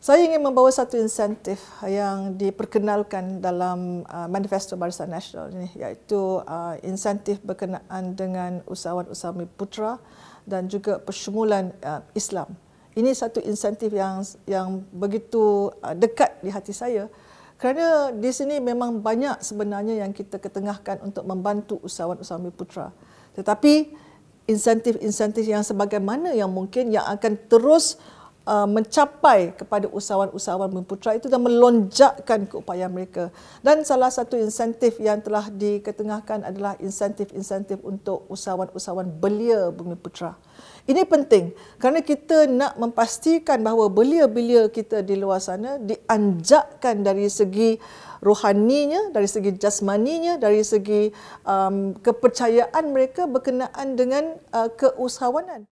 Saya ingin membawa satu insentif yang diperkenalkan dalam uh, manifesto Barisan Nasional ini iaitu uh, insentif berkenaan dengan usahawan-usahawan putra dan juga persyumulan uh, Islam. Ini satu insentif yang yang begitu dekat di hati saya kerana di sini memang banyak sebenarnya yang kita ketengahkan untuk membantu usahawan-usahawan putra. Tetapi insentif-insentif yang sebagaimana yang mungkin yang akan terus uh, mencapai kepada usahawan-usahawan Bumi Putra itu dan melonjakkan keupayaan mereka. Dan salah satu insentif yang telah diketengahkan adalah insentif-insentif untuk usahawan-usahawan belia Bumi Putra. Ini penting kerana kita nak memastikan bahawa belia-belia kita di luar sana dianjakkan dari segi rohaninya, dari segi jasmaninya, dari segi um, kepercayaan mereka berkenaan dengan uh, keusahawanan.